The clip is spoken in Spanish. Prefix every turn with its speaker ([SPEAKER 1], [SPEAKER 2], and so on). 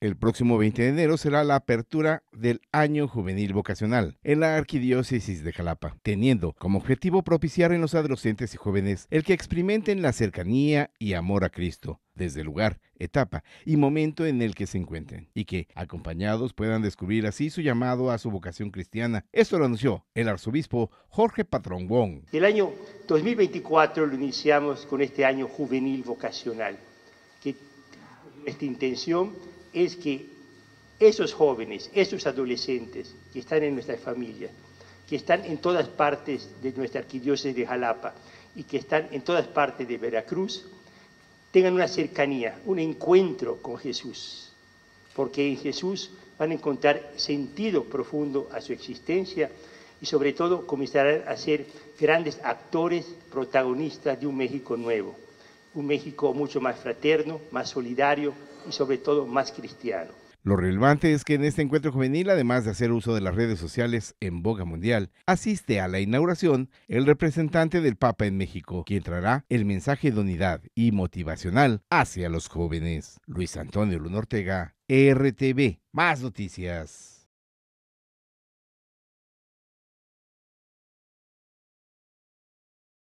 [SPEAKER 1] El próximo 20 de enero será la apertura del Año Juvenil Vocacional en la Arquidiócesis de Jalapa, teniendo como objetivo propiciar en los adolescentes y jóvenes el que experimenten la cercanía y amor a Cristo
[SPEAKER 2] desde el lugar,
[SPEAKER 1] etapa y momento en el que se encuentren, y que, acompañados, puedan descubrir así su llamado a su vocación cristiana. Esto lo anunció el arzobispo Jorge Patrón Wong.
[SPEAKER 3] El año 2024 lo iniciamos con este año juvenil vocacional, que esta intención es que esos jóvenes, esos adolescentes que están en nuestras familias, que están en todas partes de nuestra arquidiócesis de Jalapa y que están en todas partes de Veracruz, tengan una cercanía, un encuentro con Jesús, porque en Jesús van a encontrar sentido profundo a su existencia y sobre todo comenzarán a ser grandes actores, protagonistas de un México nuevo un México mucho más fraterno, más solidario y sobre todo más cristiano.
[SPEAKER 1] Lo relevante es que en este encuentro juvenil, además de hacer uso de las redes sociales en boga mundial, asiste a la inauguración el representante del Papa en México, quien traerá el mensaje de unidad y motivacional hacia los jóvenes.
[SPEAKER 4] Luis Antonio Luna Ortega, RTV. Más noticias.